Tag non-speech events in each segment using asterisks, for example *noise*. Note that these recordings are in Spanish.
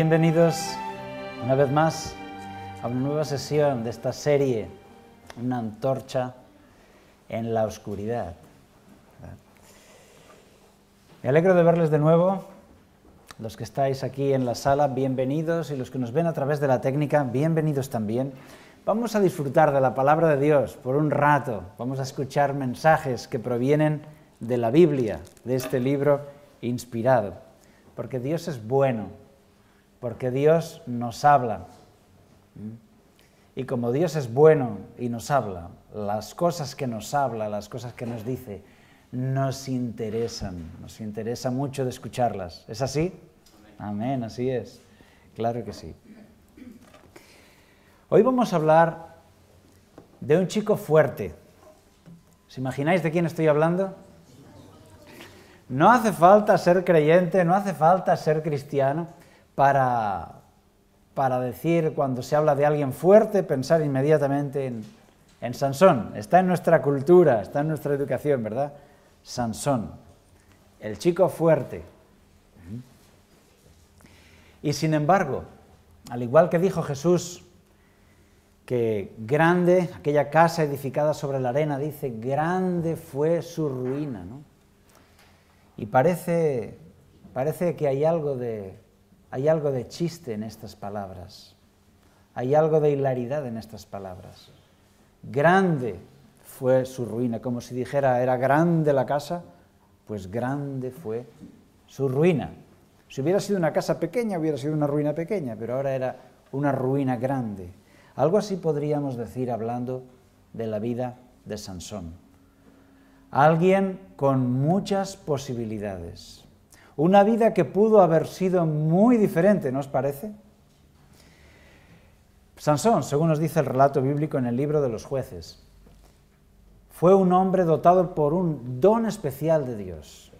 Bienvenidos una vez más a una nueva sesión de esta serie, Una antorcha en la oscuridad. Me alegro de verles de nuevo. Los que estáis aquí en la sala, bienvenidos. Y los que nos ven a través de la técnica, bienvenidos también. Vamos a disfrutar de la palabra de Dios por un rato. Vamos a escuchar mensajes que provienen de la Biblia, de este libro inspirado. Porque Dios es bueno porque Dios nos habla. Y como Dios es bueno y nos habla, las cosas que nos habla, las cosas que nos dice, nos interesan, nos interesa mucho de escucharlas. ¿Es así? Amén, así es. Claro que sí. Hoy vamos a hablar de un chico fuerte. ¿Os imagináis de quién estoy hablando? No hace falta ser creyente, no hace falta ser cristiano para, decir, cuando se habla de alguien fuerte, pensar inmediatamente en, Sansón. Está en nuestra cultura, está en nuestra educación, ¿verdad? Sansón, el chico fuerte. Y sin embargo, al igual que dijo Jesús, que grande, aquella casa edificada sobre la arena, dice, grande fue su ruina. ¿no? Y parece, parece que hay algo de, hay algo de chiste en estas palabras. Hay algo de hilaridad en estas palabras. Grande fue su ruina, como si dijera, era grande la casa, pues grande fue su ruina. Si hubiera sido una casa pequeña, hubiera sido una ruina pequeña, pero ahora era una ruina grande. Algo así podríamos decir hablando de la vida de Sansón. Alguien con muchas posibilidades, una vida que pudo haber sido muy diferente, ¿no os parece? Sansón, según nos dice el relato bíblico en el libro de los jueces, fue un hombre dotado por un don especial de Dios.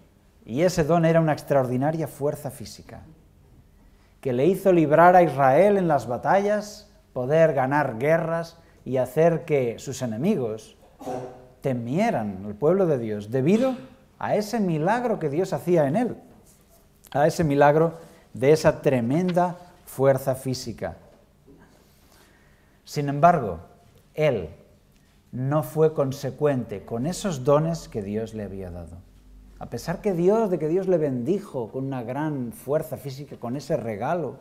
Y ese don era una extraordinaria fuerza física, que le hizo librar a Israel en las batallas, poder ganar guerras y hacer que sus enemigos temieran al pueblo de Dios debido a ese milagro que Dios hacía en él a ese milagro de esa tremenda fuerza física. Sin embargo, él no fue consecuente con esos dones que Dios le había dado. A pesar que Dios, de que Dios le bendijo con una gran fuerza física, con ese regalo,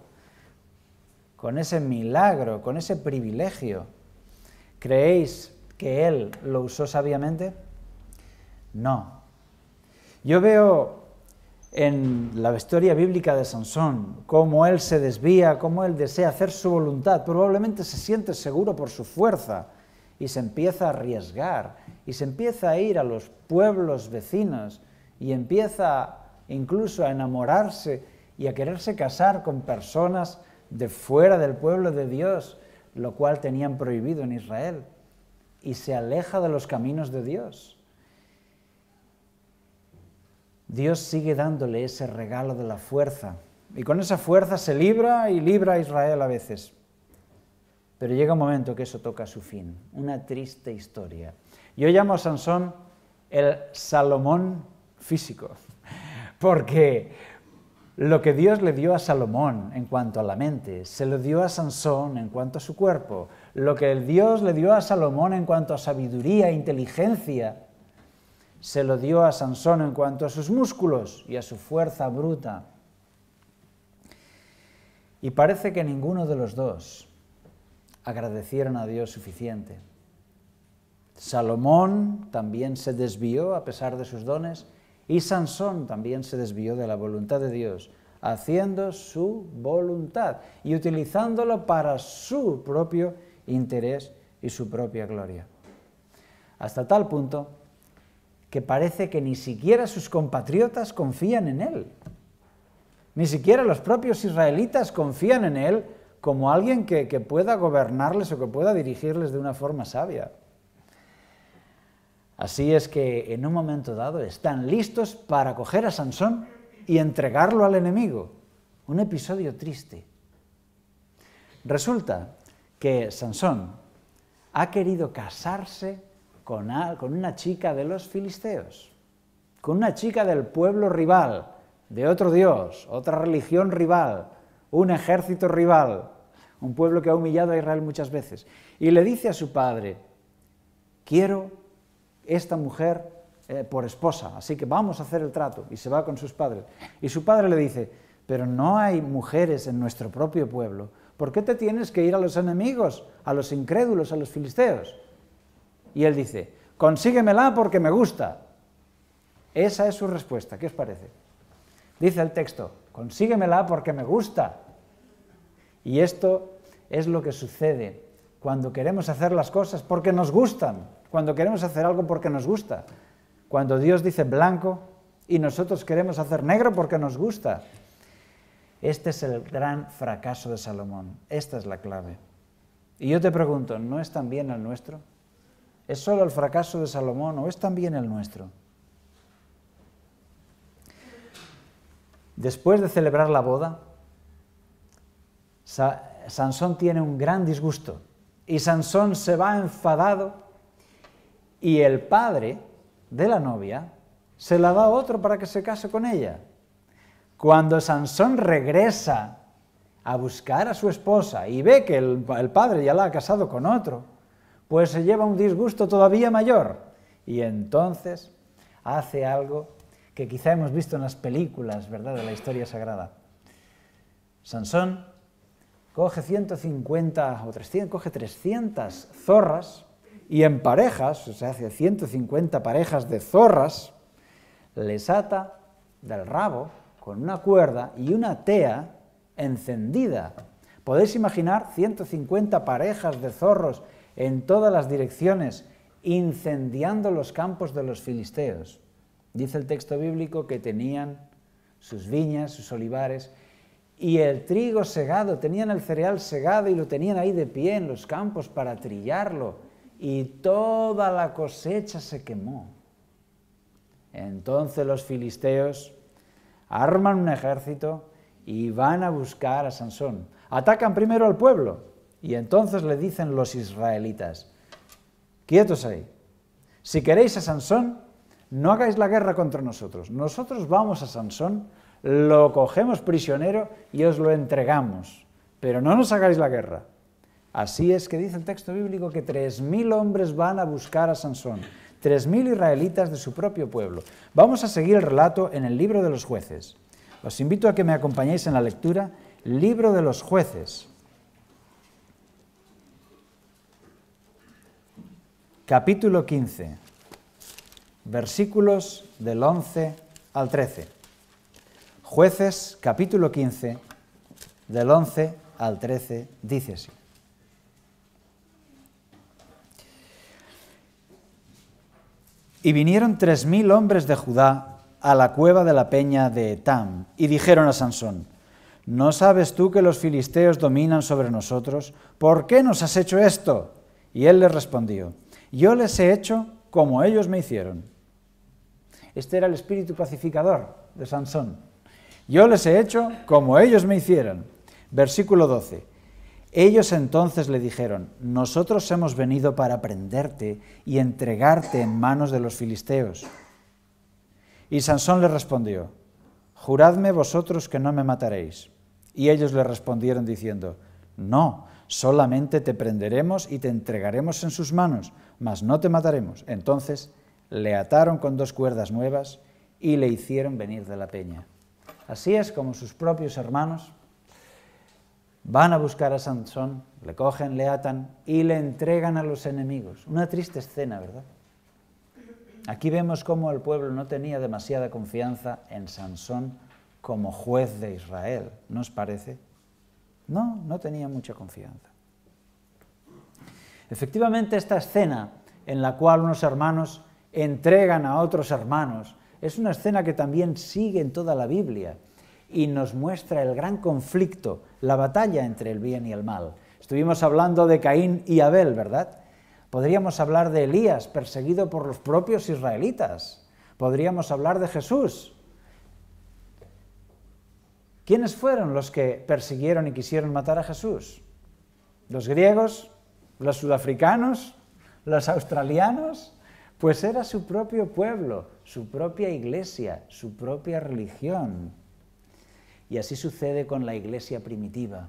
con ese milagro, con ese privilegio, ¿creéis que Él lo usó sabiamente? No. Yo veo en la historia bíblica de Sansón, cómo él se desvía, cómo él desea hacer su voluntad, probablemente se siente seguro por su fuerza y se empieza a arriesgar y se empieza a ir a los pueblos vecinos y empieza incluso a enamorarse y a quererse casar con personas de fuera del pueblo de Dios, lo cual tenían prohibido en Israel, y se aleja de los caminos de Dios. Dios sigue dándole ese regalo de la fuerza. Y con esa fuerza se libra y libra a Israel a veces. Pero llega un momento que eso toca su fin, una triste historia. Yo llamo a Sansón el Salomón físico, *laughs* porque lo que Dios le dio a Salomón en cuanto a la mente, se lo dio a Sansón en cuanto a su cuerpo. Lo que Dios le dio a Salomón en cuanto a sabiduría e inteligencia, se lo dio a Sansón en cuanto a sus músculos y a su fuerza bruta. Y parece que ninguno de los dos agradecieron a Dios suficiente. Salomón también se desvió a pesar de sus dones y Sansón también se desvió de la voluntad de Dios, haciendo su voluntad y utilizándolo para su propio interés y su propia gloria. Hasta tal punto que parece que ni siquiera sus compatriotas confían en él. Ni siquiera los propios israelitas confían en él como alguien que, pueda gobernarles o que pueda dirigirles de una forma sabia. Así es que en un momento dado están listos para coger a Sansón y entregarlo al enemigo. Un episodio triste. Resulta que Sansón ha querido casarse con una chica de los filisteos, con una chica del pueblo rival, de otro Dios, otra religión rival, un ejército rival, un pueblo que ha humillado a Israel muchas veces. Y le dice a su padre, quiero esta mujer eh, por esposa, así que vamos a hacer el trato. Y se va con sus padres. Y su padre le dice, pero no hay mujeres en nuestro propio pueblo. ¿Por qué te tienes que ir a los enemigos, a los incrédulos, a los filisteos? Y él dice, consíguemela porque me gusta. Esa es su respuesta, ¿qué os parece? Dice el texto, consíguemela porque me gusta. Y esto es lo que sucede cuando queremos hacer las cosas porque nos gustan, cuando queremos hacer algo porque nos gusta, cuando Dios dice blanco y nosotros queremos hacer negro porque nos gusta. Este es el gran fracaso de Salomón, esta es la clave. Y yo te pregunto, ¿no es también el nuestro? ¿Es solo el fracaso de Salomón o es también el nuestro? Después de celebrar la boda, Sansón tiene un gran disgusto y Sansón se va enfadado y el padre de la novia se la da a otro para que se case con ella. Cuando Sansón regresa a buscar a su esposa y ve que el padre ya la ha casado con otro, pues se lleva un disgusto todavía mayor y entonces hace algo que quizá hemos visto en las películas, ¿verdad?, de la historia sagrada. Sansón coge 150 o 300, coge 300 zorras y en parejas, o sea, hace 150 parejas de zorras, les ata del rabo con una cuerda y una tea encendida. Podéis imaginar 150 parejas de zorros en todas las direcciones, incendiando los campos de los filisteos. Dice el texto bíblico que tenían sus viñas, sus olivares, y el trigo segado, tenían el cereal segado y lo tenían ahí de pie en los campos para trillarlo, y toda la cosecha se quemó. Entonces los filisteos arman un ejército y van a buscar a Sansón. Atacan primero al pueblo, y entonces le dicen los israelitas, quietos ahí, si queréis a Sansón, no hagáis la guerra contra nosotros. Nosotros vamos a Sansón, lo cogemos prisionero y os lo entregamos, pero no nos hagáis la guerra. Así es que dice el texto bíblico que tres hombres van a buscar a Sansón, tres israelitas de su propio pueblo. Vamos a seguir el relato en el libro de los jueces. Os invito a que me acompañéis en la lectura, libro de los jueces, capítulo 15, versículos del 11 al 13. Jueces, capítulo 15, del 11 al 13, dice así. Y vinieron tres mil hombres de Judá a la cueva de la peña de Etam, y dijeron a Sansón, ¿no sabes tú que los filisteos dominan sobre nosotros? ¿Por qué nos has hecho esto? Y él les respondió, yo les he hecho como ellos me hicieron. Este era el espíritu pacificador de Sansón. Yo les he hecho como ellos me hicieron. Versículo 12. Ellos entonces le dijeron, nosotros hemos venido para prenderte y entregarte en manos de los filisteos. Y Sansón le respondió, juradme vosotros que no me mataréis. Y ellos le respondieron diciendo, no, solamente te prenderemos y te entregaremos en sus manos mas no te mataremos. Entonces le ataron con dos cuerdas nuevas y le hicieron venir de la peña. Así es como sus propios hermanos van a buscar a Sansón, le cogen, le atan y le entregan a los enemigos. Una triste escena, ¿verdad? Aquí vemos cómo el pueblo no tenía demasiada confianza en Sansón como juez de Israel, ¿no os parece? No, no tenía mucha confianza. Efectivamente, esta escena en la cual unos hermanos entregan a otros hermanos es una escena que también sigue en toda la Biblia y nos muestra el gran conflicto, la batalla entre el bien y el mal. Estuvimos hablando de Caín y Abel, ¿verdad? Podríamos hablar de Elías, perseguido por los propios israelitas. Podríamos hablar de Jesús. ¿Quiénes fueron los que persiguieron y quisieron matar a Jesús? ¿Los griegos? los sudafricanos, los australianos, pues era su propio pueblo, su propia iglesia, su propia religión. Y así sucede con la iglesia primitiva,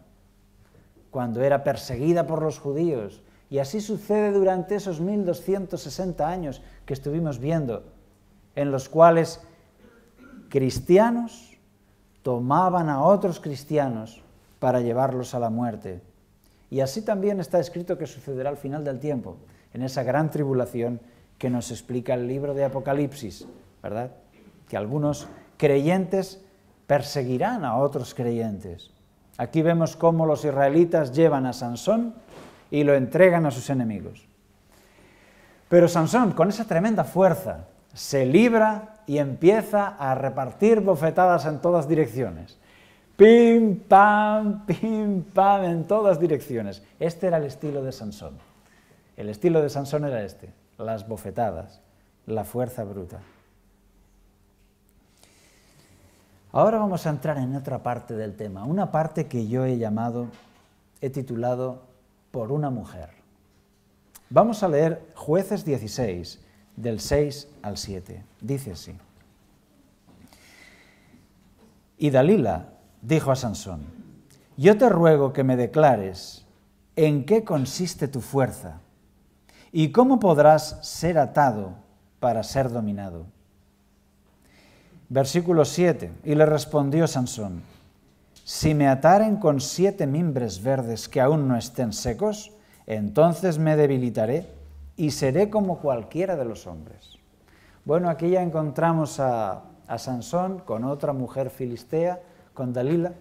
cuando era perseguida por los judíos. Y así sucede durante esos 1260 años que estuvimos viendo, en los cuales cristianos tomaban a otros cristianos para llevarlos a la muerte. Y así también está escrito que sucederá al final del tiempo, en esa gran tribulación que nos explica el libro de Apocalipsis, ¿verdad? Que algunos creyentes perseguirán a otros creyentes. Aquí vemos cómo los israelitas llevan a Sansón y lo entregan a sus enemigos. Pero Sansón, con esa tremenda fuerza, se libra y empieza a repartir bofetadas en todas direcciones pim, pam, pim, pam, en todas direcciones. Este era el estilo de Sansón. El estilo de Sansón era este, las bofetadas, la fuerza bruta. Ahora vamos a entrar en otra parte del tema, una parte que yo he llamado, he titulado Por una mujer. Vamos a leer Jueces 16, del 6 al 7. Dice así. Y Dalila, dijo a Sansón, yo te ruego que me declares en qué consiste tu fuerza y cómo podrás ser atado para ser dominado. Versículo 7. Y le respondió Sansón, si me ataren con siete mimbres verdes que aún no estén secos, entonces me debilitaré y seré como cualquiera de los hombres. Bueno, aquí ya encontramos a, a Sansón con otra mujer filistea, Dalila.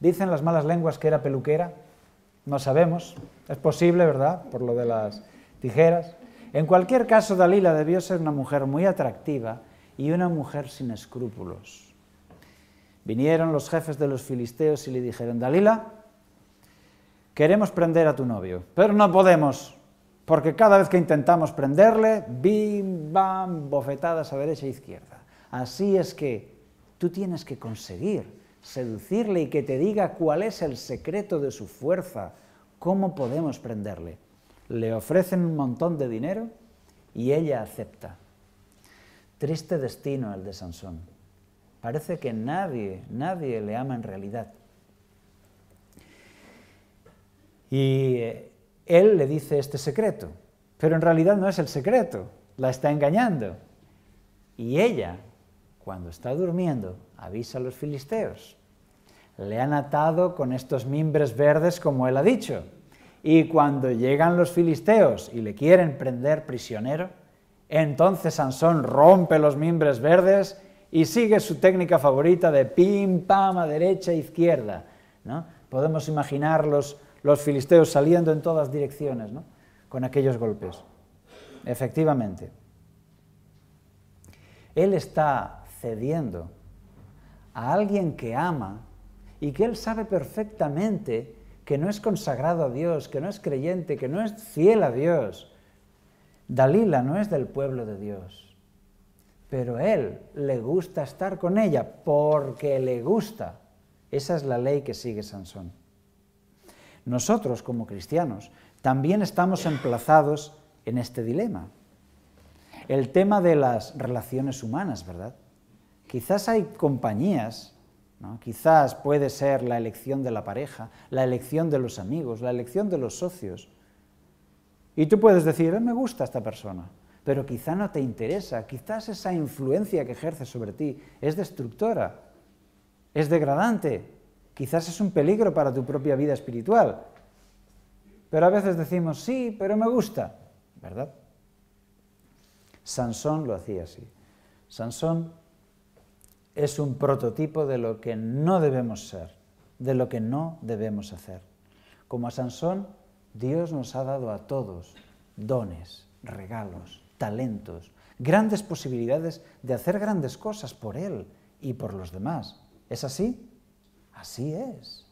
Dicen las malas lenguas que era peluquera, no sabemos, es posible, ¿verdad? Por lo de las tijeras. En cualquier caso, Dalila debió ser una mujer muy atractiva y una mujer sin escrúpulos. Vinieron los jefes de los filisteos y le dijeron, Dalila, queremos prender a tu novio, pero no podemos, porque cada vez que intentamos prenderle, bim, bam, bofetadas a derecha e izquierda. Así es que Tú tienes que conseguir seducirle y que te diga cuál es el secreto de su fuerza, cómo podemos prenderle. Le ofrecen un montón de dinero y ella acepta. Triste destino el de Sansón. Parece que nadie, nadie le ama en realidad. Y eh, él le dice este secreto, pero en realidad no es el secreto, la está engañando. Y ella cuando está durmiendo, avisa a los filisteos. Le han atado con estos mimbres verdes como él ha dicho. Y cuando llegan los filisteos y le quieren prender prisionero, entonces Sansón rompe los mimbres verdes y sigue su técnica favorita de pim, pam, a derecha, e izquierda. ¿no? Podemos imaginar los, filisteos saliendo en todas direcciones con aquellos golpes. Efectivamente. Él está cediendo a alguien que ama y que él sabe perfectamente que no es consagrado a Dios, que no es creyente, que no es fiel a Dios. Dalila no es del pueblo de Dios, pero él le gusta estar con ella porque le gusta. Esa es la ley que sigue Sansón. Nosotros como cristianos también estamos emplazados en este dilema. El tema de las relaciones humanas, ¿verdad? Quizás hay compañías, quizás puede ser la elección de la pareja, la elección de los amigos, la elección de los socios. Y tú puedes decir, eh, me gusta esta persona, pero quizá no te interesa, quizás esa influencia que ejerce sobre ti es destructora, es degradante, quizás es un peligro para tu propia vida espiritual. Pero a veces decimos, sí, pero me gusta, ¿verdad? Sansón lo hacía así. Sansón es un prototipo de lo que no debemos ser, de lo que no debemos hacer. Como a Sansón, Dios nos ha dado a todos dones, regalos, talentos, grandes posibilidades de hacer grandes cosas por Él y por los demás. ¿Es así? Así es.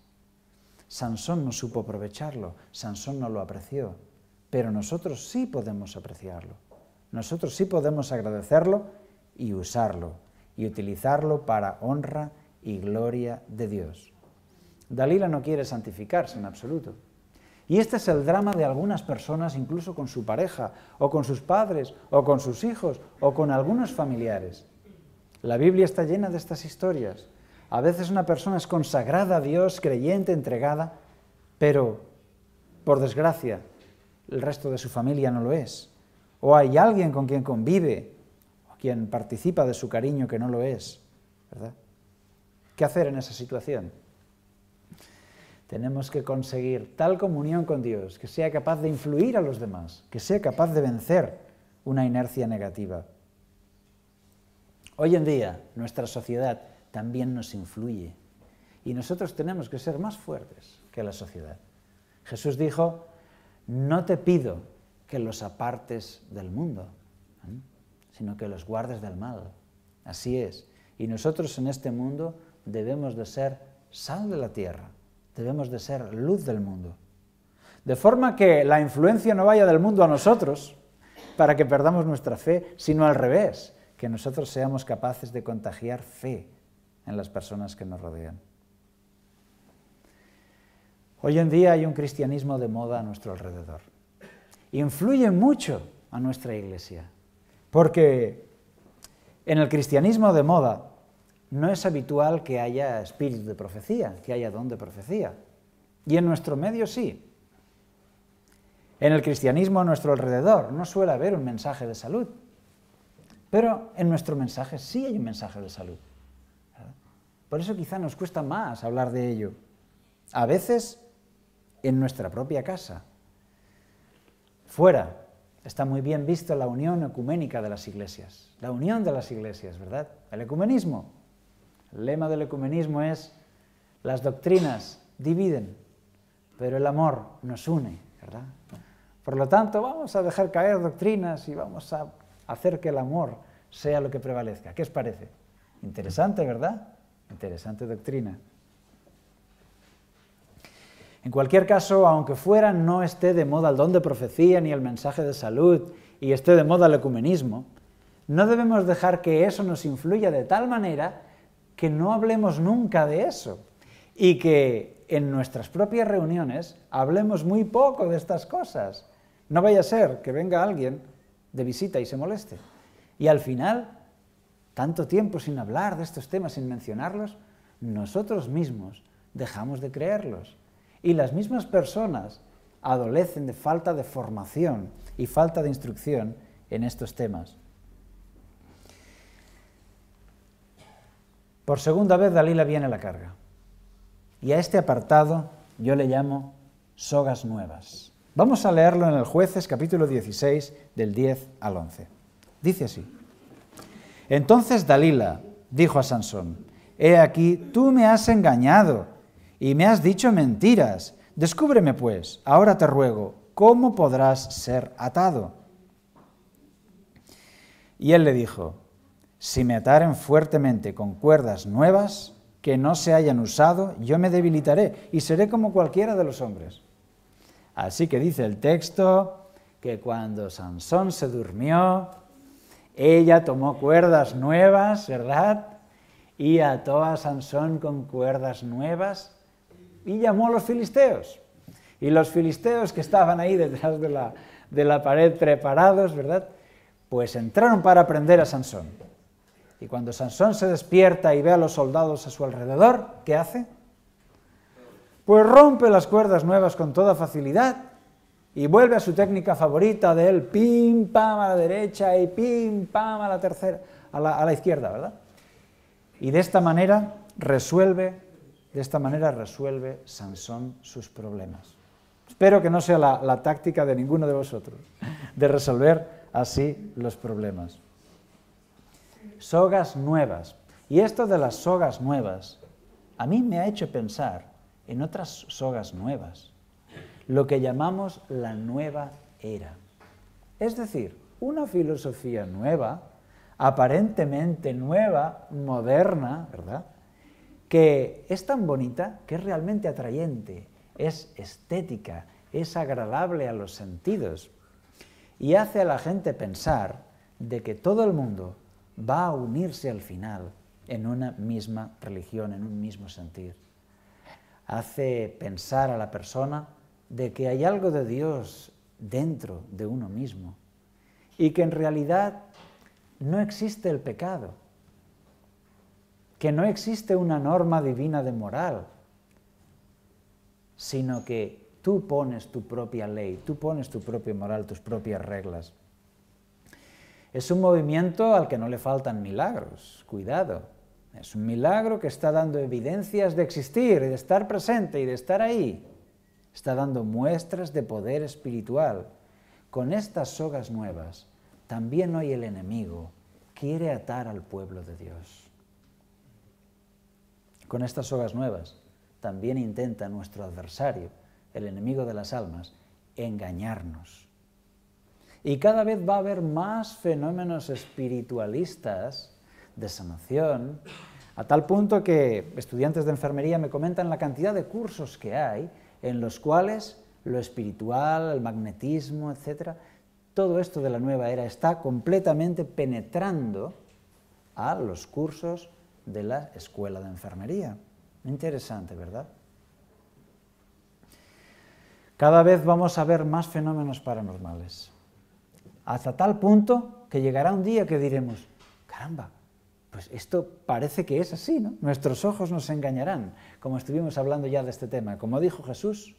Sansón no supo aprovecharlo, Sansón no lo apreció, pero nosotros sí podemos apreciarlo, nosotros sí podemos agradecerlo y usarlo y utilizarlo para honra y gloria de Dios. Dalila no quiere santificarse en absoluto. Y este es el drama de algunas personas, incluso con su pareja, o con sus padres, o con sus hijos, o con algunos familiares. La Biblia está llena de estas historias. A veces una persona es consagrada a Dios, creyente, entregada, pero, por desgracia, el resto de su familia no lo es. O hay alguien con quien convive, quien participa de su cariño que no lo es, ¿verdad? ¿Qué hacer en esa situación? Tenemos que conseguir tal comunión con Dios que sea capaz de influir a los demás, que sea capaz de vencer una inercia negativa. Hoy en día nuestra sociedad también nos influye y nosotros tenemos que ser más fuertes que la sociedad. Jesús dijo, no te pido que los apartes del mundo, sino que los guardes del mal. Así es. Y nosotros en este mundo debemos de ser sal de la tierra, debemos de ser luz del mundo. De forma que la influencia no vaya del mundo a nosotros para que perdamos nuestra fe, sino al revés, que nosotros seamos capaces de contagiar fe en las personas que nos rodean. Hoy en día hay un cristianismo de moda a nuestro alrededor. Influye mucho a nuestra iglesia, porque en el cristianismo de moda no es habitual que haya espíritu de profecía, que haya don de profecía. Y en nuestro medio sí. En el cristianismo a nuestro alrededor no suele haber un mensaje de salud, pero en nuestro mensaje sí hay un mensaje de salud. Por eso quizá nos cuesta más hablar de ello. A veces en nuestra propia casa, fuera, Está muy bien visto la unión ecuménica de las iglesias, la unión de las iglesias, ¿verdad? El ecumenismo. El lema del ecumenismo es, las doctrinas dividen, pero el amor nos une, ¿verdad? Por lo tanto, vamos a dejar caer doctrinas y vamos a hacer que el amor sea lo que prevalezca. ¿Qué os parece? Interesante, ¿verdad? Interesante doctrina. En cualquier caso, aunque fuera no esté de moda el don de profecía ni el mensaje de salud y esté de moda el ecumenismo, no debemos dejar que eso nos influya de tal manera que no hablemos nunca de eso y que en nuestras propias reuniones hablemos muy poco de estas cosas. No vaya a ser que venga alguien de visita y se moleste. Y al final, tanto tiempo sin hablar de estos temas, sin mencionarlos, nosotros mismos dejamos de creerlos. Y las mismas personas adolecen de falta de formación y falta de instrucción en estos temas. Por segunda vez Dalila viene a la carga. Y a este apartado yo le llamo sogas nuevas. Vamos a leerlo en el jueces capítulo 16 del 10 al 11. Dice así. Entonces Dalila dijo a Sansón, He aquí, tú me has engañado y me has dicho mentiras. Descúbreme, pues, ahora te ruego, ¿cómo podrás ser atado? Y él le dijo, si me ataren fuertemente con cuerdas nuevas que no se hayan usado, yo me debilitaré y seré como cualquiera de los hombres. Así que dice el texto que cuando Sansón se durmió, ella tomó cuerdas nuevas, ¿verdad? Y ató a Sansón con cuerdas nuevas y llamó a los filisteos. Y los filisteos que estaban ahí detrás de la, pared preparados, ¿verdad? Pues entraron para prender a Sansón. Y cuando Sansón se despierta y ve a los soldados a su alrededor, ¿qué hace? Pues rompe las cuerdas nuevas con toda facilidad y vuelve a su técnica favorita de él. pim, pam a la derecha y pim, pam a la tercera, a la izquierda, ¿verdad? Y de esta manera resuelve de esta manera resuelve Sansón sus problemas. Espero que no sea la, táctica de ninguno de vosotros, de resolver así los problemas. Sogas nuevas. Y esto de las sogas nuevas, a mí me ha hecho pensar en otras sogas nuevas, lo que llamamos la nueva era. Es decir, una filosofía nueva, aparentemente nueva, moderna, ¿verdad? que es tan bonita que es realmente atrayente, es estética, es agradable a los sentidos y hace a la gente pensar de que todo el mundo va a unirse al final en una misma religión, en un mismo sentir. Hace pensar a la persona de que hay algo de Dios dentro de uno mismo y que en realidad no existe el pecado, que no existe una norma divina de moral, sino que tú pones tu propia ley, tú pones tu propia moral, tus propias reglas. Es un movimiento al que no le faltan milagros, cuidado. Es un milagro que está dando evidencias de existir y de estar presente y de estar ahí. Está dando muestras de poder espiritual. Con estas sogas nuevas, también hoy el enemigo quiere atar al pueblo de Dios. Con estas sogas nuevas también intenta nuestro adversario, el enemigo de las almas, engañarnos. Y cada vez va a haber más fenómenos espiritualistas de sanación, a tal punto que estudiantes de enfermería me comentan la cantidad de cursos que hay en los cuales lo espiritual, el magnetismo, etcétera, todo esto de la nueva era está completamente penetrando a los cursos de la escuela de enfermería. Interesante, ¿verdad? Cada vez vamos a ver más fenómenos paranormales, hasta tal punto que llegará un día que diremos, caramba, pues esto parece que es así, ¿no? Nuestros ojos nos engañarán, como estuvimos hablando ya de este tema. Como dijo Jesús,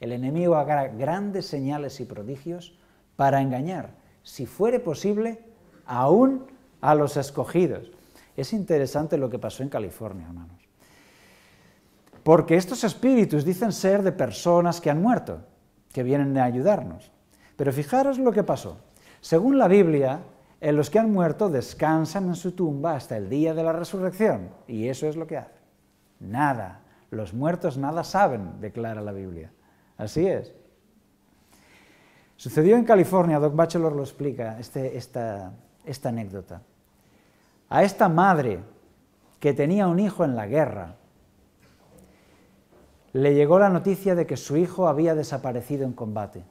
el enemigo hará grandes señales y prodigios para engañar, si fuere posible, aún a los escogidos. Es interesante lo que pasó en California, hermanos. Porque estos espíritus dicen ser de personas que han muerto, que vienen a ayudarnos. Pero fijaros lo que pasó. Según la Biblia, en eh, los que han muerto descansan en su tumba hasta el día de la resurrección. Y eso es lo que hace. Nada. Los muertos nada saben, declara la Biblia. Así es. Sucedió en California, Doc Bachelor lo explica, este, esta anécdota a esta madre que tenía un hijo en la guerra, le llegó la noticia de que su hijo había desaparecido en combate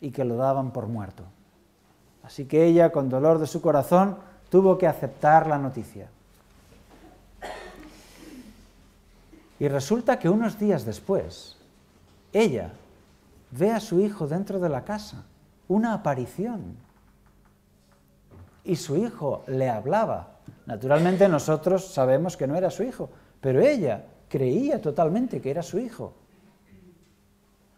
y que lo daban por muerto. Así que ella, con dolor de su corazón, tuvo que aceptar la noticia. Y resulta que unos días después, ella ve a su hijo dentro de la casa, una aparición. Y su hijo le hablaba Naturalmente nosotros sabemos que no era su hijo, pero ella creía totalmente que era su hijo.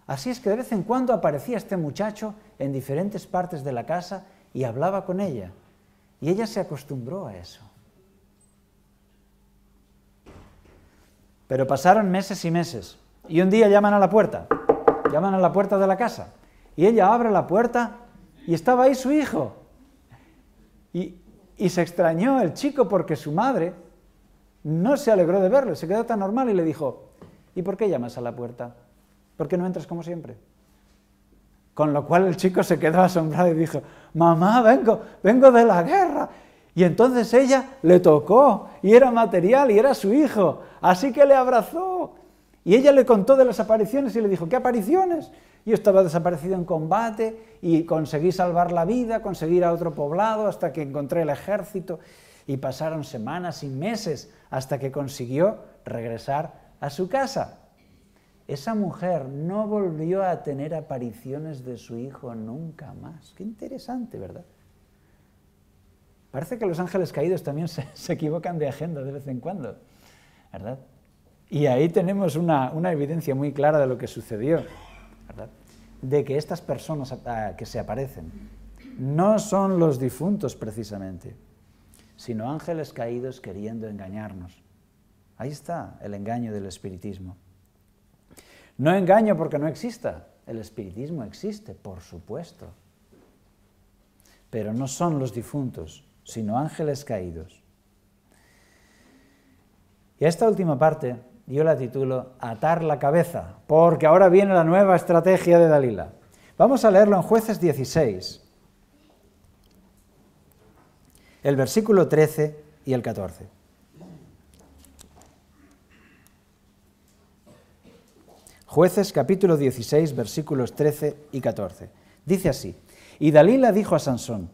Así es que de vez en cuando aparecía este muchacho en diferentes partes de la casa y hablaba con ella. Y ella se acostumbró a eso. Pero pasaron meses y meses. Y un día llaman a la puerta. Llaman a la puerta de la casa. Y ella abre la puerta y estaba ahí su hijo. Y y se extrañó el chico porque su madre no se alegró de verlo, se quedó tan normal y le dijo, ¿y por qué llamas a la puerta? ¿Por qué no entras como siempre? Con lo cual el chico se quedó asombrado y dijo, mamá, vengo, vengo de la guerra. Y entonces ella le tocó y era material y era su hijo. Así que le abrazó. Y ella le contó de las apariciones y le dijo, ¿qué apariciones? Yo estaba desaparecido en combate y conseguí salvar la vida, conseguir a otro poblado hasta que encontré el ejército y pasaron semanas y meses hasta que consiguió regresar a su casa. Esa mujer no volvió a tener apariciones de su hijo nunca más. Qué interesante, ¿verdad? Parece que los ángeles caídos también *laughs* se, equivocan de agenda de vez en cuando, ¿verdad? Y ahí tenemos una evidencia muy clara de lo que sucedió de que estas personas ah, que se aparecen no son los difuntos precisamente, sino ángeles caídos queriendo engañarnos. Ahí está el engaño del espiritismo. No engaño porque no exista. El espiritismo existe, por supuesto. Pero no son los difuntos, sino ángeles caídos. Y a esta última parte yo la titulo Atar la cabeza, porque ahora viene la nueva estrategia de Dalila. Vamos a leerlo en jueces 16, el versículo 13 y el 14. Jueces capítulo 16, versículos 13 y 14. Dice así, y Dalila dijo a Sansón,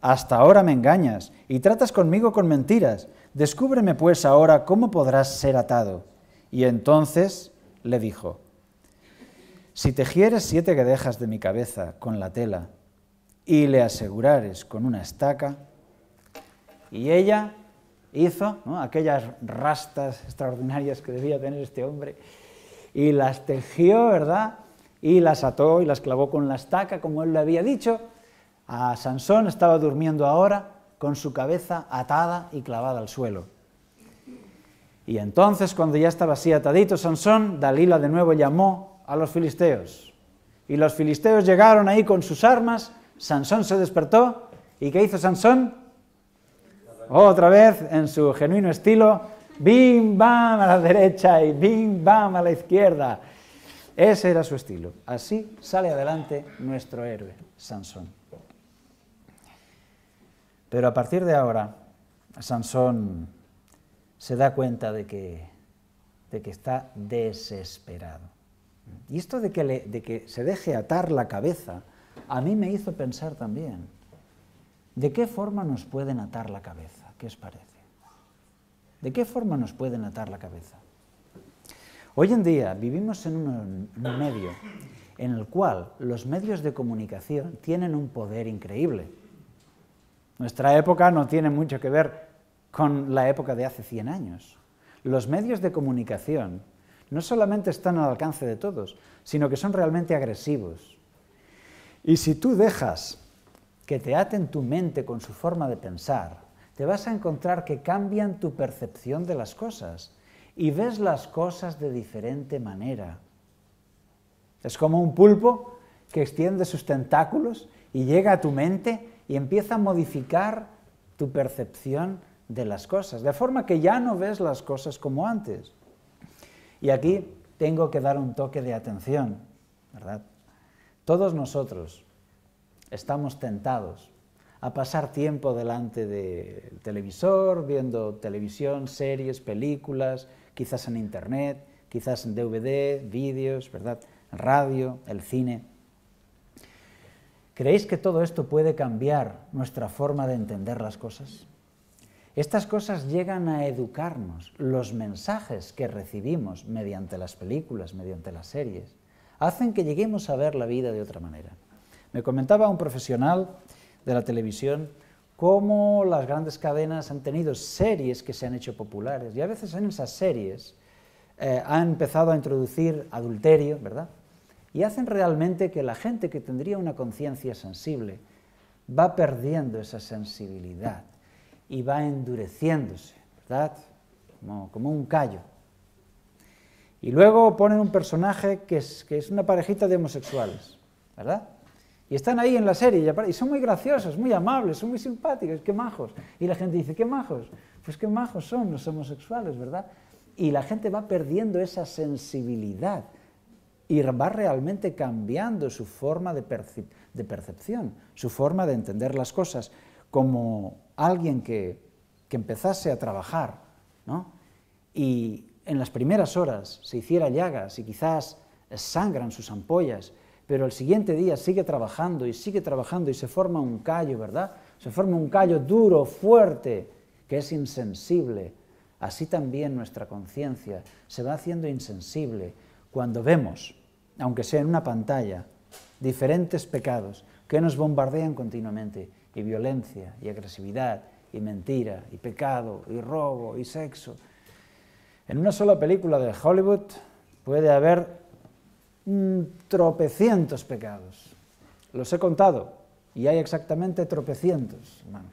hasta ahora me engañas y tratas conmigo con mentiras, descúbreme pues ahora cómo podrás ser atado y entonces le dijo, si tejieres siete dejas de mi cabeza con la tela y le asegurares con una estaca, y ella hizo aquellas rastas extraordinarias que debía tener este hombre, y las tejió, ¿verdad? Y las ató y las clavó con la estaca, como él le había dicho. A Sansón estaba durmiendo ahora con su cabeza atada y clavada al suelo. Y entonces, cuando ya estaba así atadito Sansón, Dalila de nuevo llamó a los filisteos. Y los filisteos llegaron ahí con sus armas, Sansón se despertó, ¿y qué hizo Sansón? Otra vez, en su genuino estilo, bim, bam a la derecha y bim, bam a la izquierda. Ese era su estilo. Así sale adelante nuestro héroe, Sansón. Pero a partir de ahora, Sansón se da cuenta de que, está desesperado. Y esto de que, se deje atar la cabeza, a mí me hizo pensar también, ¿de qué forma nos pueden atar la cabeza? ¿Qué os parece? ¿De qué forma nos pueden atar la cabeza? Hoy en día vivimos un, en un medio en el cual los medios de comunicación tienen un poder increíble. Nuestra época no tiene mucho que ver con la época de hace 100 años. Los medios de comunicación no solamente están al alcance de todos, sino que son realmente agresivos. Y si tú dejas que te aten tu mente con su forma de pensar, te vas a encontrar que cambian tu percepción de las cosas y ves las cosas de diferente manera. Es como un pulpo que extiende sus tentáculos y llega a tu mente y empieza a modificar tu percepción de las cosas, de forma que ya no ves las cosas como antes. Y aquí tengo que dar un toque de atención, ¿verdad? Todos nosotros estamos tentados a pasar tiempo delante del televisor, viendo televisión, series, películas, quizás en internet, quizás en DVD, vídeos, ¿verdad? Radio, el cine. ¿Creéis que todo esto puede cambiar nuestra forma de entender las cosas? Estas cosas llegan a educarnos, los mensajes que recibimos mediante las películas, mediante las series, hacen que lleguemos a ver la vida de otra manera. Me comentaba un profesional de la televisión cómo las grandes cadenas han tenido series que se han hecho populares y a veces en esas series eh, han empezado a introducir adulterio, ¿verdad? Y hacen realmente que la gente que tendría una conciencia sensible va perdiendo esa sensibilidad y va endureciéndose, ¿verdad? Como, un callo. Y luego ponen un personaje que es, una parejita de homosexuales, ¿verdad? Y están ahí en la serie y son muy graciosos, muy amables, son muy simpáticos, qué majos. Y la gente dice, qué majos. Pues qué majos son los homosexuales, ¿verdad? Y la gente va perdiendo esa sensibilidad y va realmente cambiando su forma de, de percepción, su forma de entender las cosas como alguien que, empezase a trabajar, Y en las primeras horas se hiciera llagas y quizás sangran sus ampollas, pero el siguiente día sigue trabajando y sigue trabajando y se forma un callo, ¿verdad? Se forma un callo duro, fuerte, que es insensible. Así también nuestra conciencia se va haciendo insensible cuando vemos, aunque sea en una pantalla, diferentes pecados que nos bombardean continuamente y violencia y agresividad y mentira y pecado y robo y sexo. En una sola película de Hollywood puede haber mm, tropecientos pecados. Los he contado y hay exactamente tropecientos, hermanos.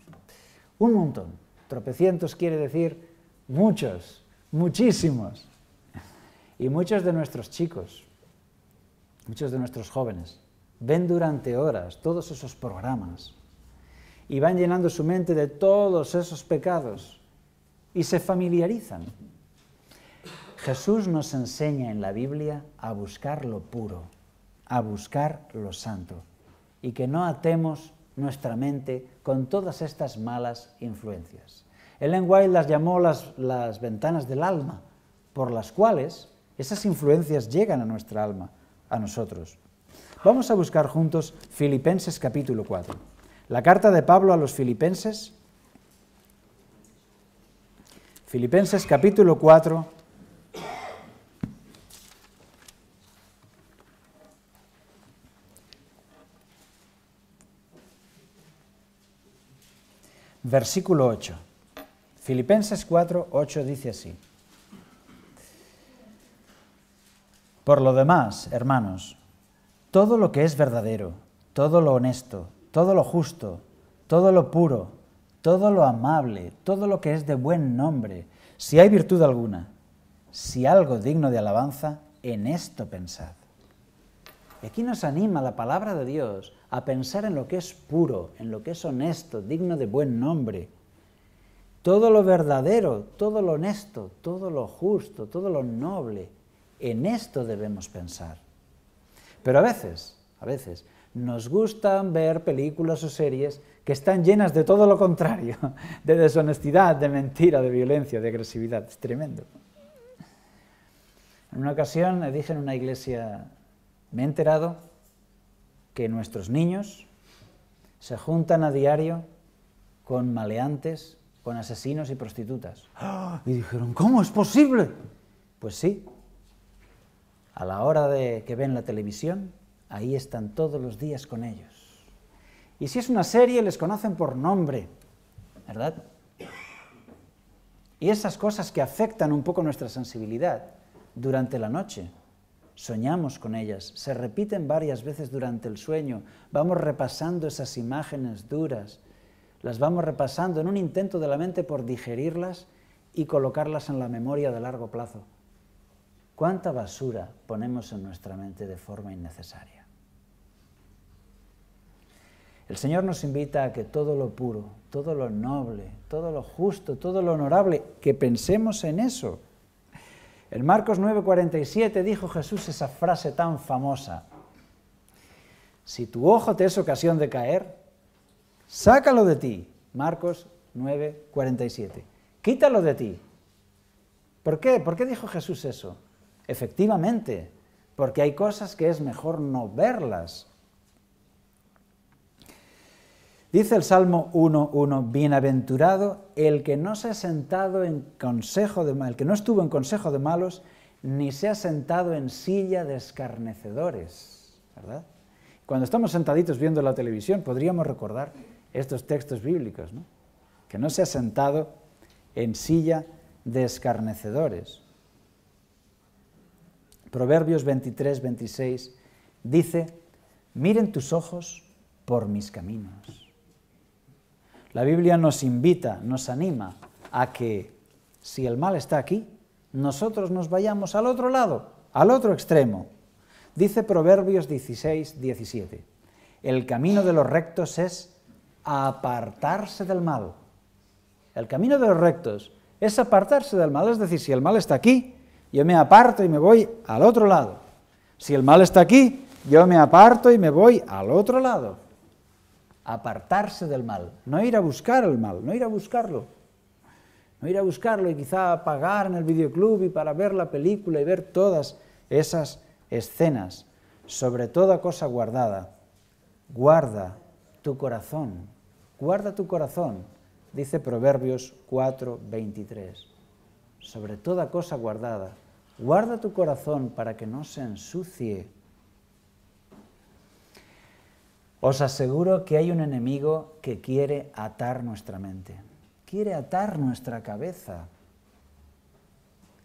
Un montón. Tropecientos quiere decir muchos, muchísimos. Y muchos de nuestros chicos, muchos de nuestros jóvenes, ven durante horas todos esos programas y van llenando su mente de todos esos pecados y se familiarizan. Jesús nos enseña en la Biblia a buscar lo puro, a buscar lo santo y que no atemos nuestra mente con todas estas malas influencias. Ellen White las llamó las, las ventanas del alma, por las cuales esas influencias llegan a nuestra alma, a nosotros. Vamos a buscar juntos Filipenses capítulo 4. La carta de Pablo a los filipenses, Filipenses capítulo 4, versículo 8. Filipenses 4, 8 dice así. Por lo demás, hermanos, todo lo que es verdadero, todo lo honesto, todo lo justo, todo lo puro, todo lo amable, todo lo que es de buen nombre, si hay virtud alguna, si algo digno de alabanza, en esto pensad. aquí nos anima la palabra de Dios a pensar en lo que es puro, en lo que es honesto, digno de buen nombre. Todo lo verdadero, todo lo honesto, todo lo justo, todo lo noble, en esto debemos pensar. Pero a veces, a veces, nos gustan ver películas o series que están llenas de todo lo contrario, de deshonestidad, de mentira, de violencia, de agresividad. Es tremendo. En una ocasión dije en una iglesia, me he enterado que nuestros niños se juntan a diario con maleantes, con asesinos y prostitutas. Y dijeron, ¿cómo es posible? Pues sí, a la hora de que ven la televisión, ahí están todos los días con ellos. Y si es una serie, les conocen por nombre, ¿verdad? Y esas cosas que afectan un poco nuestra sensibilidad durante la noche, soñamos con ellas, se repiten varias veces durante el sueño, vamos repasando esas imágenes duras, las vamos repasando en un intento de la mente por digerirlas y colocarlas en la memoria de largo plazo. ¿Cuánta basura ponemos en nuestra mente de forma innecesaria? El Señor nos invita a que todo lo puro, todo lo noble, todo lo justo, todo lo honorable, que pensemos en eso. En Marcos 9:47 dijo Jesús esa frase tan famosa. Si tu ojo te es ocasión de caer, sácalo de ti. Marcos 9:47. Quítalo de ti. ¿Por qué? ¿Por qué dijo Jesús eso? Efectivamente, porque hay cosas que es mejor no verlas Dice el Salmo 1.1, bienaventurado el que no se ha sentado en consejo de que no estuvo en consejo de malos, ni se ha sentado en silla de escarnecedores, ¿verdad? Cuando estamos sentaditos viendo la televisión, podríamos recordar estos textos bíblicos, ¿no? Que no se ha sentado en silla de escarnecedores. Proverbios 23, 26 dice, miren tus ojos por mis caminos la Biblia nos invita, nos anima a que si el mal está aquí, nosotros nos vayamos al otro lado, al otro extremo. Dice Proverbios 16, 17, el camino de los rectos es apartarse del mal. El camino de los rectos es apartarse del mal, es decir, si el mal está aquí, yo me aparto y me voy al otro lado. Si el mal está aquí, yo me aparto y me voy al otro lado apartarse del mal, no ir a buscar el mal, no ir a buscarlo, no ir a buscarlo y quizá pagar en el videoclub y para ver la película y ver todas esas escenas, sobre toda cosa guardada. Guarda tu corazón, guarda tu corazón, dice Proverbios 23, Sobre toda cosa guardada, guarda tu corazón para que no se ensucie os aseguro que hay un enemigo que quiere atar nuestra mente, quiere atar nuestra cabeza,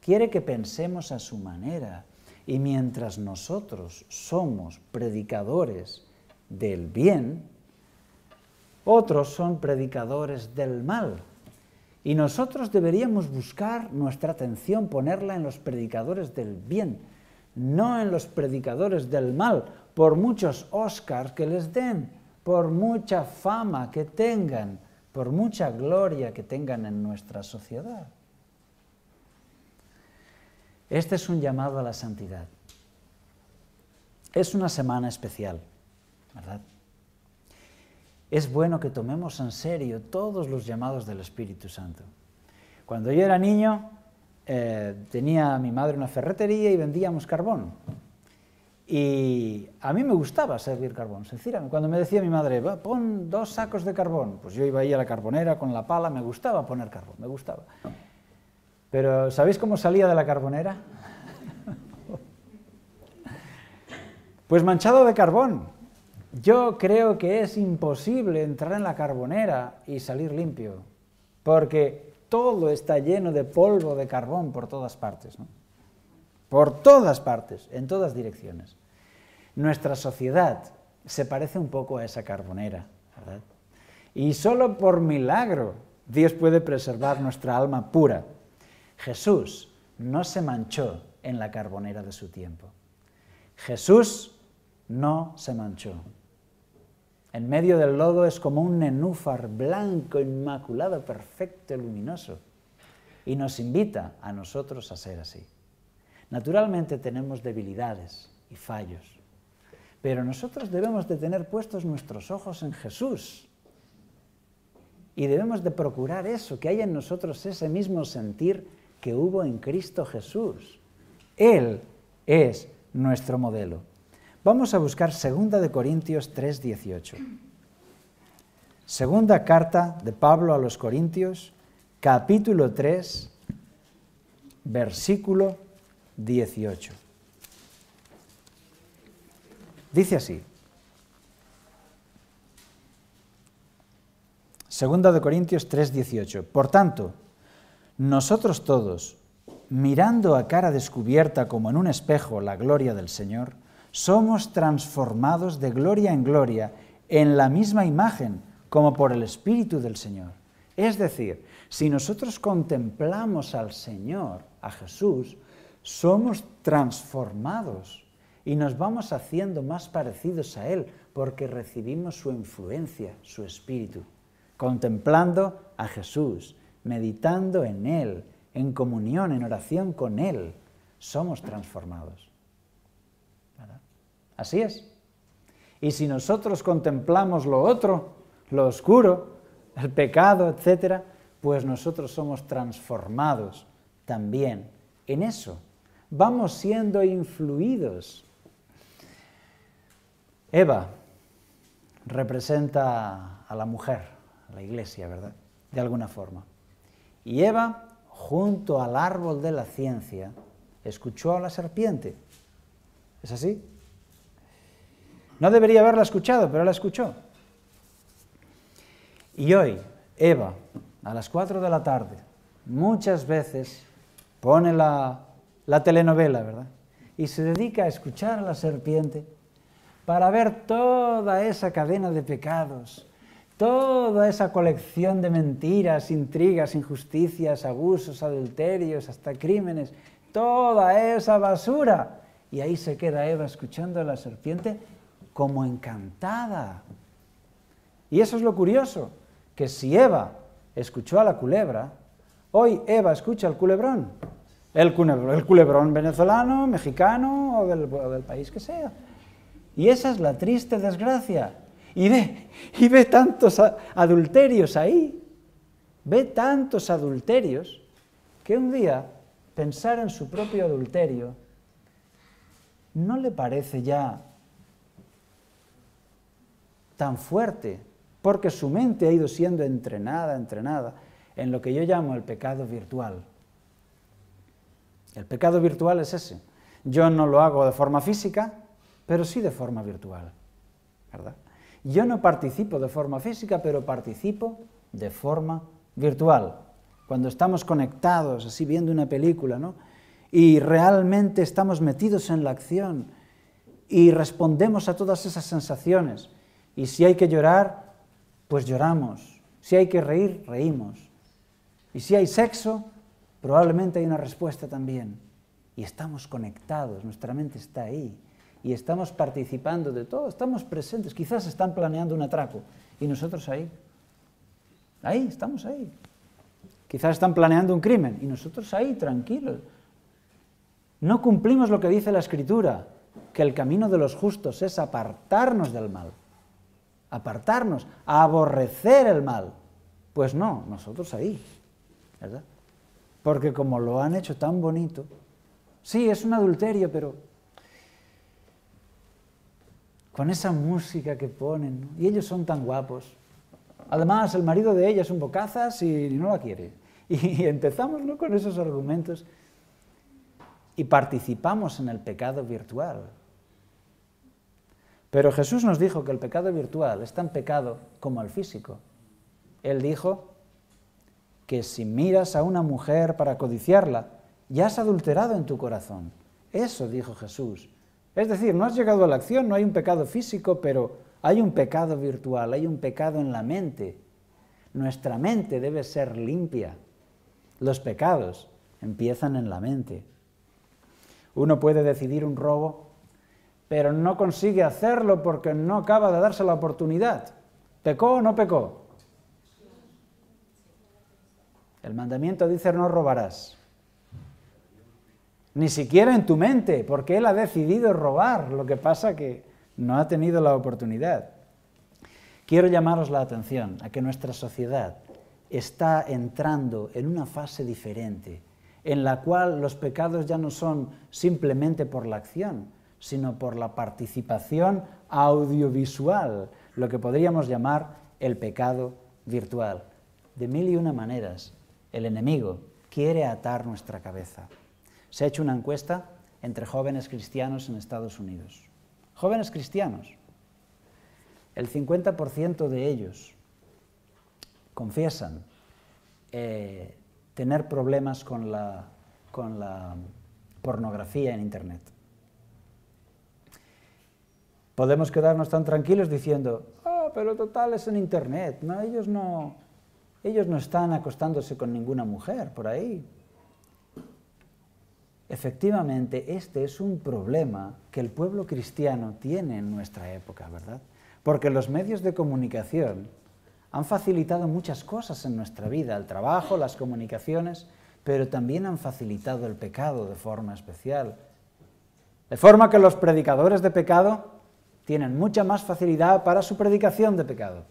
quiere que pensemos a su manera. Y mientras nosotros somos predicadores del bien, otros son predicadores del mal. Y nosotros deberíamos buscar nuestra atención, ponerla en los predicadores del bien, no en los predicadores del mal, por muchos Oscars que les den, por mucha fama que tengan, por mucha gloria que tengan en nuestra sociedad. Este es un llamado a la santidad. Es una semana especial, ¿verdad? Es bueno que tomemos en serio todos los llamados del Espíritu Santo. Cuando yo era niño, eh, tenía mi madre una ferretería y vendíamos carbón. Y a mí me gustaba servir carbón, sinceramente. Cuando me decía mi madre, pon dos sacos de carbón, pues yo iba ahí a la carbonera con la pala, me gustaba poner carbón, me gustaba. Pero ¿sabéis cómo salía de la carbonera? *laughs* pues manchado de carbón. Yo creo que es imposible entrar en la carbonera y salir limpio, porque todo está lleno de polvo de carbón por todas partes, por todas partes, en todas direcciones. Nuestra sociedad se parece un poco a esa carbonera, ¿verdad? Y solo por milagro Dios puede preservar nuestra alma pura. Jesús no se manchó en la carbonera de su tiempo. Jesús no se manchó. En medio del lodo es como un nenúfar blanco, inmaculado, perfecto, luminoso. Y nos invita a nosotros a ser así. Naturalmente tenemos debilidades y fallos, pero nosotros debemos de tener puestos nuestros ojos en Jesús. Y debemos de procurar eso, que haya en nosotros ese mismo sentir que hubo en Cristo Jesús. Él es nuestro modelo. Vamos a buscar 2 de Corintios 3:18. Segunda carta de Pablo a los Corintios, capítulo 3, versículo 18. Dice así. Segunda de Corintios 3:18. Por tanto, nosotros todos, mirando a cara descubierta como en un espejo la gloria del Señor, somos transformados de gloria en gloria en la misma imagen como por el Espíritu del Señor. Es decir, si nosotros contemplamos al Señor, a Jesús, somos transformados y nos vamos haciendo más parecidos a Él porque recibimos su influencia, su espíritu, contemplando a Jesús, meditando en Él, en comunión, en oración con Él, somos transformados. Así es. Y si nosotros contemplamos lo otro, lo oscuro, el pecado, etc., pues nosotros somos transformados también en eso. Vamos siendo influidos. Eva representa a la mujer, a la iglesia, ¿verdad? De alguna forma. Y Eva, junto al árbol de la ciencia, escuchó a la serpiente. ¿Es así? No debería haberla escuchado, pero la escuchó. Y hoy, Eva, a las 4 de la tarde, muchas veces pone la, telenovela, ¿verdad? Y se dedica a escuchar a la serpiente para ver toda esa cadena de pecados, toda esa colección de mentiras, intrigas, injusticias, abusos, adulterios, hasta crímenes, toda esa basura. Y ahí se queda Eva escuchando a la serpiente como encantada. Y eso es lo curioso, que si Eva escuchó a la culebra, hoy Eva escucha al culebrón. El culebrón, el culebrón venezolano, mexicano o del, del, país que sea. Y esa es la triste desgracia. Y ve, y ve tantos adulterios ahí, ve tantos adulterios, que un día pensar en su propio adulterio no le parece ya tan fuerte, porque su mente ha ido siendo entrenada, entrenada, en lo que yo llamo el pecado virtual. El pecado virtual es ese. Yo no lo hago de forma física, pero sí de forma virtual. Yo no participo de forma física, pero participo de forma virtual. Cuando estamos conectados, así viendo una película, y realmente estamos metidos en la acción y respondemos a todas esas sensaciones y si hay que llorar, pues lloramos. Si hay que reír, reímos. Y si hay sexo, probablemente hay una respuesta también. Y estamos conectados, nuestra mente está ahí. Y estamos participando de todo, estamos presentes. Quizás están planeando un atraco y nosotros ahí. Ahí, estamos ahí. Quizás están planeando un crimen y nosotros ahí, tranquilos. No cumplimos lo que dice la Escritura, que el camino de los justos es apartarnos del mal apartarnos, a aborrecer el mal. Pues no, nosotros ahí, ¿verdad? Porque como lo han hecho tan bonito, sí, es un adulterio, pero con esa música que ponen, y ellos son tan guapos. Además, el marido de ella es un bocazas y no la quiere. *laughs* Y empezamos con esos argumentos y participamos en el pecado virtual. Pero Jesús nos dijo que el pecado virtual es tan pecado como el físico. Él dijo que si miras a una mujer para codiciarla, ya has adulterado en tu corazón. Eso dijo Jesús. Es decir, no has llegado a la acción, no hay un pecado físico, pero hay un pecado virtual, hay un pecado en la mente. Nuestra mente debe ser limpia. Los pecados empiezan en la mente. Uno puede decidir un robo pero no consigue hacerlo porque no acaba de darse la oportunidad. ¿Pecó o no pecó? El mandamiento dice no robarás. Ni siquiera en tu mente, porque él ha decidido robar, lo que pasa que no ha tenido la oportunidad. Quiero llamaros la atención a que nuestra sociedad está entrando en una fase diferente, en la cual los pecados ya no son simplemente por la acción, sino por la participación audiovisual, lo que podríamos llamar el pecado virtual. De mil y una maneras, el enemigo quiere atar nuestra cabeza. Se ha hecho una encuesta entre jóvenes cristianos en Estados Unidos. Jóvenes cristianos. El 50% de ellos confiesan eh, tener problemas con la pornografía en Internet. Podemos quedarnos tan tranquilos diciendo, ah, pero total es en Internet, ¿no? Ellos, no, ellos no están acostándose con ninguna mujer por ahí. Efectivamente, este es un problema que el pueblo cristiano tiene en nuestra época, ¿verdad? Porque los medios de comunicación han facilitado muchas cosas en nuestra vida, el trabajo, las comunicaciones, pero también han facilitado el pecado de forma especial. De forma que los predicadores de pecado tienen mucha más facilidad para su predicación de pecado.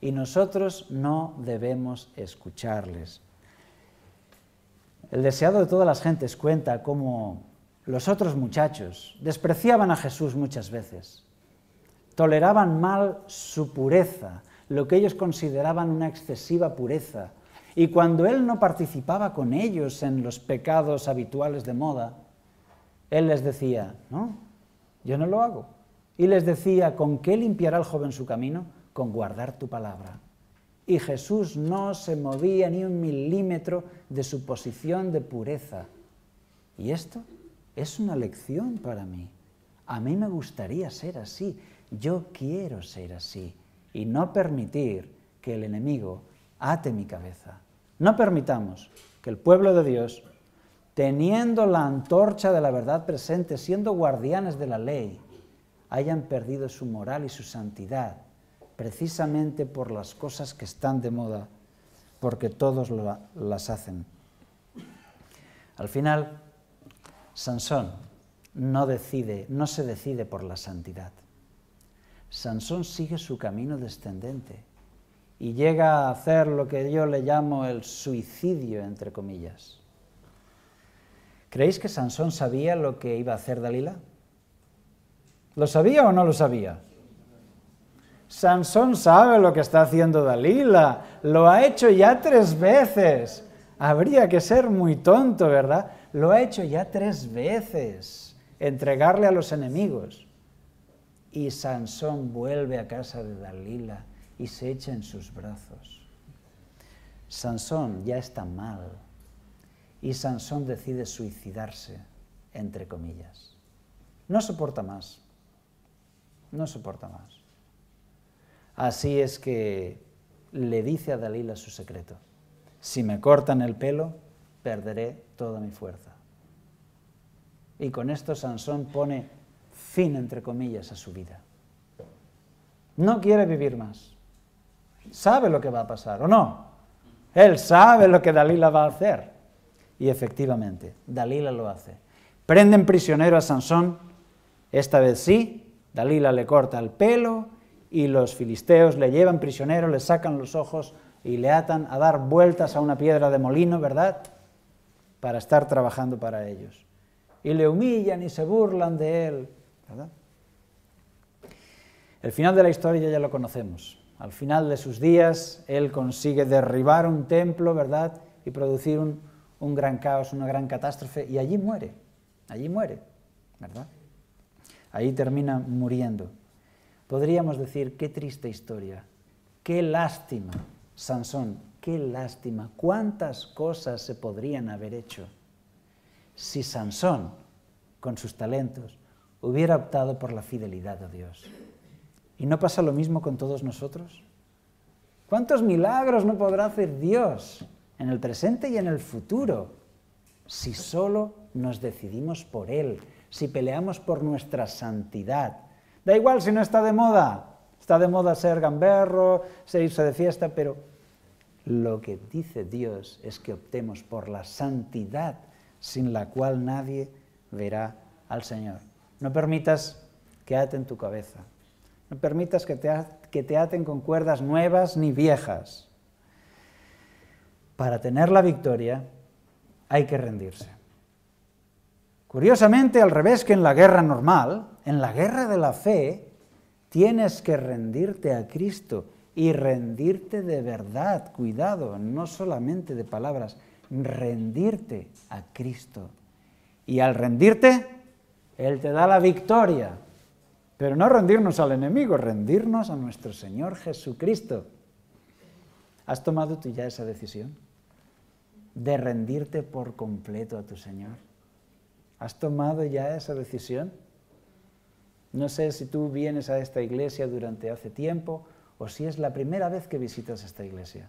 Y nosotros no debemos escucharles. El deseado de todas las gentes cuenta cómo los otros muchachos despreciaban a Jesús muchas veces, toleraban mal su pureza, lo que ellos consideraban una excesiva pureza, y cuando Él no participaba con ellos en los pecados habituales de moda, Él les decía, no, yo no lo hago y les decía, ¿con qué limpiará el joven su camino? Con guardar tu palabra. Y Jesús no se movía ni un milímetro de su posición de pureza. Y esto es una lección para mí. A mí me gustaría ser así. Yo quiero ser así. Y no permitir que el enemigo ate mi cabeza. No permitamos que el pueblo de Dios, teniendo la antorcha de la verdad presente, siendo guardianes de la ley, hayan perdido su moral y su santidad, precisamente por las cosas que están de moda, porque todos las hacen. Al final, Sansón no decide, no se decide por la santidad. Sansón sigue su camino descendente y llega a hacer lo que yo le llamo el suicidio, entre comillas. ¿Creéis que Sansón sabía lo que iba a hacer Dalila? ¿Lo sabía o no lo sabía? Sansón sabe lo que está haciendo Dalila, lo ha hecho ya tres veces. Habría que ser muy tonto, ¿verdad? Lo ha hecho ya tres veces, entregarle a los enemigos. Y Sansón vuelve a casa de Dalila y se echa en sus brazos. Sansón ya está mal y Sansón decide suicidarse, entre comillas. No soporta más no soporta más. Así es que le dice a Dalila su secreto. Si me cortan el pelo, perderé toda mi fuerza. Y con esto Sansón pone fin, entre comillas, a su vida. No quiere vivir más. Sabe lo que va a pasar, ¿o no? Él sabe lo que Dalila va a hacer. Y efectivamente, Dalila lo hace. Prenden prisionero a Sansón, esta vez sí, Dalila le corta el pelo y los filisteos le llevan prisionero, le sacan los ojos y le atan a dar vueltas a una piedra de molino, ¿verdad? Para estar trabajando para ellos. Y le humillan y se burlan de él, ¿verdad? El final de la historia ya lo conocemos. Al final de sus días, él consigue derribar un templo, ¿verdad? Y producir un, un gran caos, una gran catástrofe, y allí muere, allí muere, ¿verdad? ahí termina muriendo. Podríamos decir, qué triste historia, qué lástima, Sansón, qué lástima, cuántas cosas se podrían haber hecho si Sansón, con sus talentos, hubiera optado por la fidelidad a Dios. ¿Y no pasa lo mismo con todos nosotros? ¿Cuántos milagros no podrá hacer Dios en el presente y en el futuro si solo nos decidimos por Él si peleamos por nuestra santidad. Da igual si no está de moda, está de moda ser gamberro, ser irse de fiesta, pero lo que dice Dios es que optemos por la santidad sin la cual nadie verá al Señor. No permitas que aten tu cabeza, no permitas que te, que te aten con cuerdas nuevas ni viejas. Para tener la victoria hay que rendirse. Curiosamente, al revés que en la guerra normal, en la guerra de la fe, tienes que rendirte a Cristo y rendirte de verdad, cuidado, no solamente de palabras, rendirte a Cristo. Y al rendirte, Él te da la victoria. Pero no rendirnos al enemigo, rendirnos a nuestro Señor Jesucristo. ¿Has tomado tú ya esa decisión? De rendirte por completo a tu Señor. ¿Has tomado ya esa decisión? No sé si tú vienes a esta iglesia durante hace tiempo o si es la primera vez que visitas esta iglesia,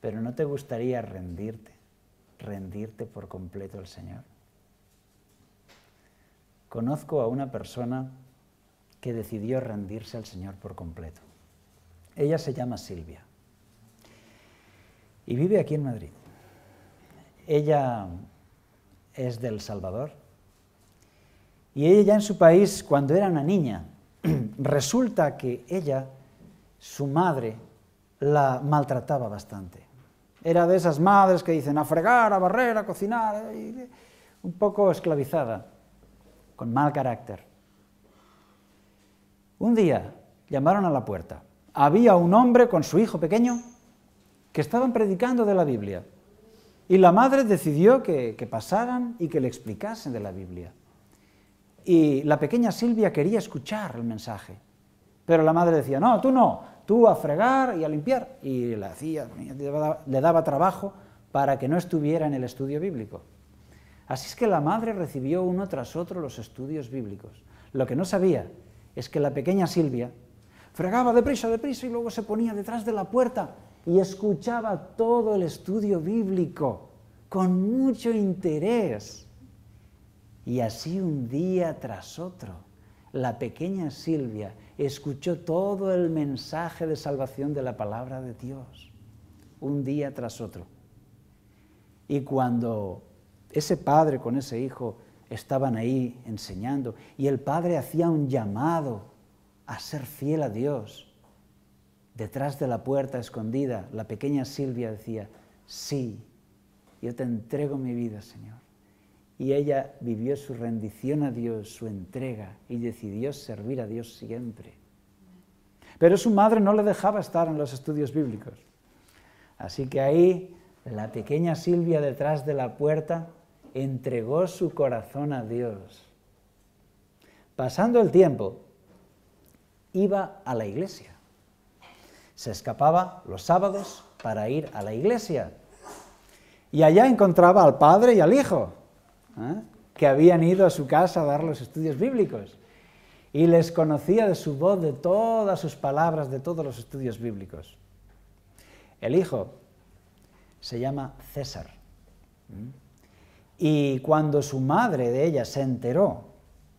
pero no te gustaría rendirte, rendirte por completo al Señor. Conozco a una persona que decidió rendirse al Señor por completo. Ella se llama Silvia y vive aquí en Madrid. Ella es del Salvador. Y ella ya en su país, cuando era una niña, *clears throat* resulta que ella, su madre, la maltrataba bastante. Era de esas madres que dicen a fregar, a barrer, a cocinar, un poco esclavizada, con mal carácter. Un día llamaron a la puerta. Había un hombre con su hijo pequeño que estaban predicando de la Biblia. Y la madre decidió que, pasaran y que le explicasen de la Biblia. Y la pequeña Silvia quería escuchar el mensaje, pero la madre decía, no, tú no, tú a fregar y a limpiar. Y la hacía, le daba trabajo para que no estuviera en el estudio bíblico. Así es que la madre recibió uno tras otro los estudios bíblicos. Lo que no sabía es que la pequeña Silvia fregaba de prisa y luego se ponía detrás de la puerta y escuchaba todo el estudio bíblico con mucho interés. Y así un día tras otro, la pequeña Silvia escuchó todo el mensaje de salvación de la palabra de Dios, un día tras otro. Y cuando ese padre con ese hijo estaban ahí enseñando y el padre hacía un llamado a ser fiel a Dios. Detrás de la puerta escondida, la pequeña Silvia decía, sí, yo te entrego mi vida, Señor. Y ella vivió su rendición a Dios, su entrega, y decidió servir a Dios siempre. Pero su madre no le dejaba estar en los estudios bíblicos. Así que ahí la pequeña Silvia detrás de la puerta entregó su corazón a Dios. Pasando el tiempo, iba a la iglesia. Se escapaba los sábados para ir a la iglesia. Y allá encontraba al padre y al hijo, ¿eh? que habían ido a su casa a dar los estudios bíblicos. Y les conocía de su voz, de todas sus palabras, de todos los estudios bíblicos. El hijo se llama César. Y cuando su madre de ella se enteró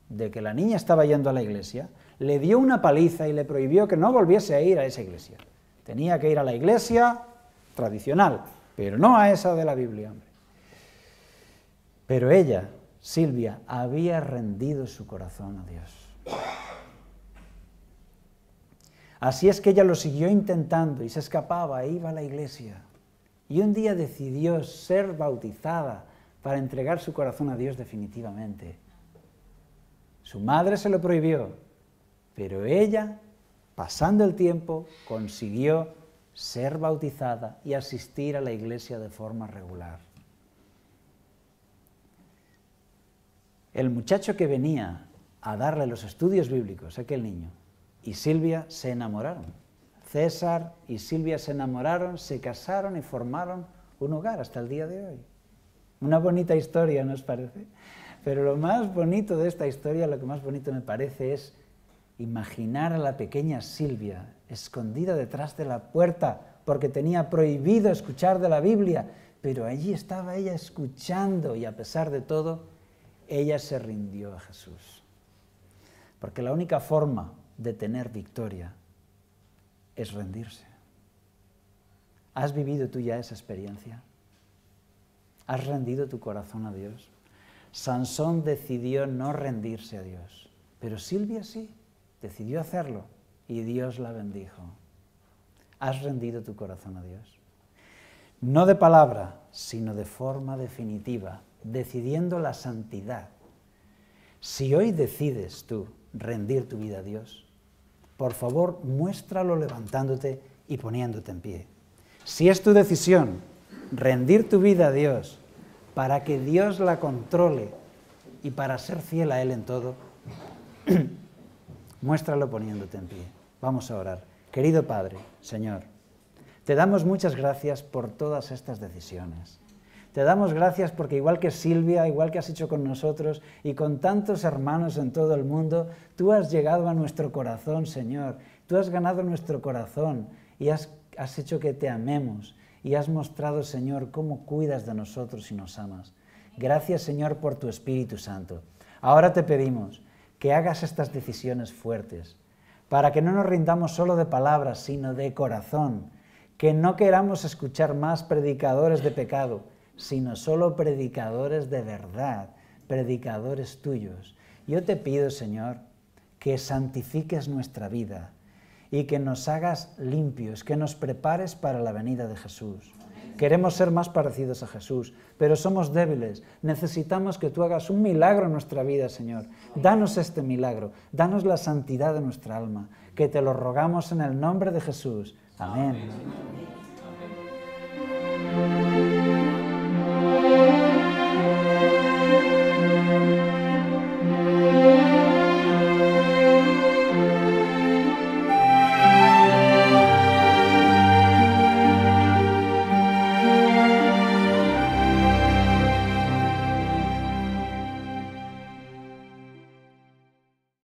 de que la niña estaba yendo a la iglesia, le dio una paliza y le prohibió que no volviese a ir a esa iglesia. Tenía que ir a la iglesia tradicional, pero no a esa de la Biblia. Hombre. Pero ella, Silvia, había rendido su corazón a Dios. Así es que ella lo siguió intentando y se escapaba e iba a la iglesia. Y un día decidió ser bautizada para entregar su corazón a Dios definitivamente. Su madre se lo prohibió, pero ella, pasando el tiempo, consiguió ser bautizada y asistir a la iglesia de forma regular. El muchacho que venía a darle los estudios bíblicos, aquel niño, y Silvia se enamoraron. César y Silvia se enamoraron, se casaron y formaron un hogar hasta el día de hoy. Una bonita historia, ¿no os parece? Pero lo más bonito de esta historia, lo que más bonito me parece es imaginar a la pequeña Silvia escondida detrás de la puerta porque tenía prohibido escuchar de la Biblia, pero allí estaba ella escuchando y a pesar de todo, ella se rindió a Jesús. Porque la única forma de tener victoria es rendirse. ¿Has vivido tú ya esa experiencia? ¿Has rendido tu corazón a Dios? Sansón decidió no rendirse a Dios, pero Silvia sí decidió hacerlo y Dios la bendijo. Has rendido tu corazón a Dios. No de palabra, sino de forma definitiva, decidiendo la santidad. Si hoy decides tú rendir tu vida a Dios, por favor muéstralo levantándote y poniéndote en pie. Si es tu decisión rendir tu vida a Dios para que Dios la controle y para ser fiel a Él en todo, *clears throat* Muéstralo poniéndote en pie. Vamos a orar. Querido Padre, Señor, te damos muchas gracias por todas estas decisiones. Te damos gracias porque igual que Silvia, igual que has hecho con nosotros y con tantos hermanos en todo el mundo, tú has llegado a nuestro corazón, Señor. Tú has ganado nuestro corazón y has, has hecho que te amemos y has mostrado, Señor, cómo cuidas de nosotros y nos amas. Gracias, Señor, por tu Espíritu Santo. Ahora te pedimos que hagas estas decisiones fuertes, para que no nos rindamos solo de palabras, sino de corazón, que no queramos escuchar más predicadores de pecado, sino solo predicadores de verdad, predicadores tuyos. Yo te pido, Señor, que santifiques nuestra vida y que nos hagas limpios, que nos prepares para la venida de Jesús. Queremos ser más parecidos a Jesús, pero somos débiles. Necesitamos que tú hagas un milagro en nuestra vida, Señor. Danos este milagro, danos la santidad de nuestra alma, que te lo rogamos en el nombre de Jesús. Amén.